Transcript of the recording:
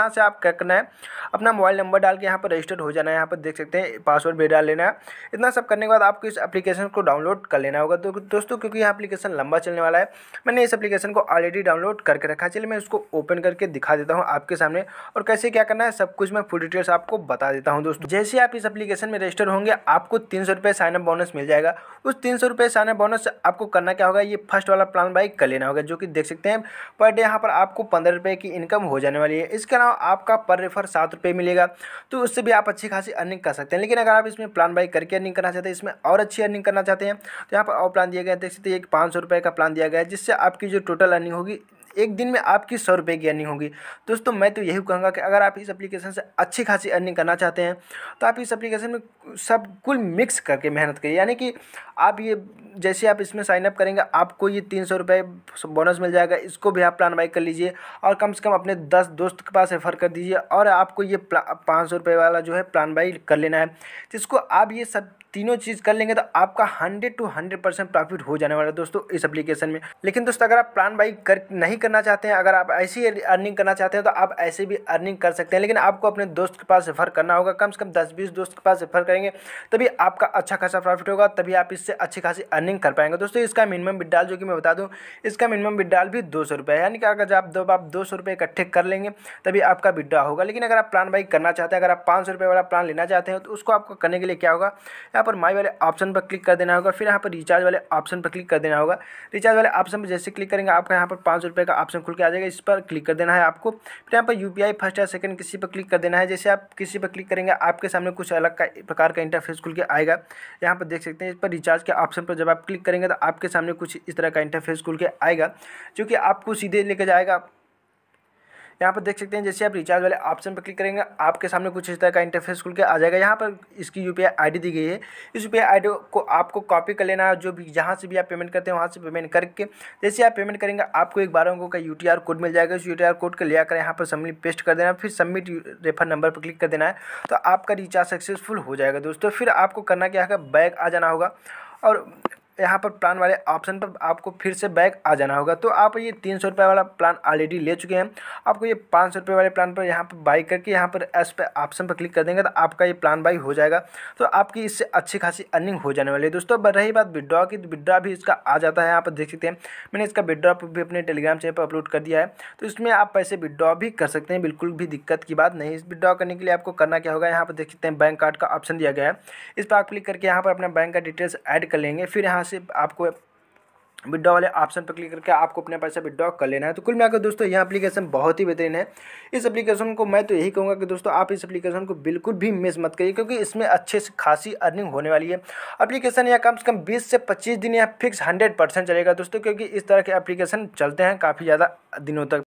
यहाँ से आप क्या करना है अपना मोबाइल नंबर डाल के यहाँ पर रजिस्टर्ड हो जाना है यहाँ पर देख सकते हैं पासवर्ड भी डाल लेना है इतना सब करने के बाद आपको इस एप्लीकेशन को डाउनलोड कर लेना होगा तो दोस्तों क्योंकि यह एप्लीकेशन लंबा चलने वाला है मैंने इस एप्लीकेशन को ऑलरेडी डाउनलोड करके रखा है चलिए मैं उसको ओपन करके दिखा देता हूँ आपके सामने और कैसे क्या करना है सब कुछ मैं फुल डिटेल्स आपको बता देता हूँ दोस्तों जैसे आप इस एप्लीकेशन में रजिस्टर होंगे आपको तीन सौ रुपये साइनअप बोनस मिल जाएगा उस तीन सौ रुपये साइनअप बोनस आपको करना क्या होगा ये फर्स्ट वाला प्लान बाई कर लेना होगा जो कि देख सकते हैं पर डे यहाँ पर आपको पंद्रह रुपये की इनकम हो जाने वाली है इसके अलावा आपका पर रेफर सात रुपये मिलेगा तो उससे भी आप अच्छी खासी अर्निंग कर सकते हैं लेकिन अगर आप इसमें प्लान बाई करके अर्निंग करना चाहते हैं इसमें और अच्छी अर्निंग करना चाहते हैं तो यहाँ पर और प्लान दिया गया देख सकते हैं एक पाँच सौ का प्लान दिया गया है जिससे आपकी जो टोटल अर्निंग होगी एक दिन में आपकी सौ रुपये की अर्निंग होगी दोस्तों मैं तो यही कहूँगा कि अगर आप इस एप्लीकेशन से अच्छी खासी अर्निंग करना चाहते हैं तो आप इस एप्लीकेशन में सब कुल मिक्स करके मेहनत करिए यानी कि आप ये जैसे आप इसमें साइनअप करेंगे आपको ये तीन सौ रुपये बोनस मिल जाएगा इसको भी आप प्लान बाई कर लीजिए और कम से कम अपने दस दोस्त के पास रेफर कर दीजिए और आपको ये पाँच सौ रुपये वाला जो है प्लान बाई कर लेना है जिसको आप ये सब तीनों चीज़ कर लेंगे तो आपका hundred two hundred percent profit हो जाने वाला है दोस्तों इस एप्लीकेशन में लेकिन दोस्तों अगर आप प्लान बाई कर नहीं करना चाहते हैं अगर आप ऐसी अर्निंग करना चाहते हैं तो आप ऐसे भी अर्निंग कर सकते हैं लेकिन आपको अपने दोस्त के पास रेफर करना होगा कम से कम दस बीस दोस्त के पास रेफर करेंगे तभी आपका अच्छा खासा प्रॉफिट होगा तभी आप इससे अच्छी खासी अर्निंग कर पाएंगे दोस्तों इसका मिनिमम विड्राल जो कि मैं बता दूँ इसका मिनिमम विड्राल भी दो सौ रुपये यानी कि अगर आप दो आप दो सौ रुपये इकट्ठे कर लेंगे तभी आपका विड्रा होगा लेकिन अगर आप प्लान बाई करना चाहते हैं अगर आप पाँच सौ रुपये वाला प्लान लेना चाहते हैं तो उसको आपको करने के लिए क्या होगा यहाँ पर माई वाले ऑप्शन पर क्लिक कर देना होगा फिर यहाँ पर रिचार्ज वाले ऑप्शन पर क्लिक कर देना होगा रिचार्ज वाले ऑप्शन पर जैसे क्लिक करेंगे आपका यहाँ पर पाँच रुपये का ऑप्शन खुल के आ जाएगा इस पर क्लिक कर देना है आपको फिर यहाँ पर यू फर्स्ट या सेकंड किसी पर क्लिक कर देना है जैसे आप किसी पर क्लिक करेंगे आपके सामने कुछ अलग का प्रकार का इंटरफेस खुल के आएगा यहाँ पर देख सकते हैं इस पर रिचार्ज के ऑप्शन पर जब आप क्लिक करेंगे तो आपके सामने कुछ इस तरह का इंटरफेस खुल के आएगा जो कि आपको सीधे लेकर जाएगा यहाँ पर देख सकते हैं जैसे आप रिचार्ज वाले ऑप्शन पर क्लिक करेंगे आपके सामने कुछ इस तरह का इंटरफेस खुल के आ जाएगा यहाँ पर इसकी यू पी दी गई है इस यू पी को आपको कॉपी कर लेना है जो भी जहाँ से भी आप पेमेंट करते हैं वहाँ से पेमेंट करके जैसे आप पेमेंट करेंगे आपको एक बारह अंकों का यू कोड मिल जाएगा उस यू कोड को ले आकर यहाँ पर सबमिट पेस्ट कर देना फिर सबमिट रेफर नंबर पर क्लिक कर देना है तो आपका रिचार्ज सक्सेसफुल हो जाएगा दोस्तों फिर आपको करना क्या है बैग आ जाना होगा और यहाँ पर प्लान वाले ऑप्शन पर आपको फिर से बैक आ जाना होगा तो आप ये तीन सौ रुपये वाला प्लान ऑलरेडी ले चुके हैं आपको ये पाँच सौ रुपये वाले प्लान पर यहाँ पर बाई करके यहाँ पर एस पे ऑप्शन पर क्लिक कर देंगे तो आपका ये प्लान बाई हो जाएगा तो आपकी इससे अच्छी खासी अर्निंग हो जाने वाली है दोस्तों रही बात विड्रॉ की तो विड्रॉ भी इसका आ जाता है यहाँ पर देख सकते हैं मैंने इसका विड्रॉ भी अपने टेलीग्राम चैनल पर अपलोड कर दिया है तो इसमें आप पैसे विड्रॉ भी कर सकते हैं बिल्कुल भी दिक्कत की बात नहीं विड्रॉ करने के लिए आपको करना क्या होगा यहाँ पर देख सकते हैं बैंक कार्ड का ऑप्शन दिया गया है इस पर आप क्लिक करके यहाँ पर अपना बैंक का डिटेल्स ऐड कर लेंगे फिर यहाँ से आपको विड्रॉ वाले ऑप्शन पर क्लिक करके आपको अपने पैसा विड्रॉ कर लेना है तो कुल मिलाकर दोस्तों यह एप्लीकेशन बहुत ही बेहतरीन है इस एप्लीकेशन को मैं तो यही कहूँगा कि दोस्तों आप इस एप्लीकेशन को बिल्कुल भी मिस मत करिए क्योंकि इसमें अच्छे से खासी अर्निंग होने वाली है एप्लीकेशन यह कम से कम बीस से पच्चीस दिन या फिक्स हंड्रेड चलेगा दोस्तों क्योंकि इस तरह के एप्लीकेशन चलते हैं काफ़ी ज़्यादा दिनों तक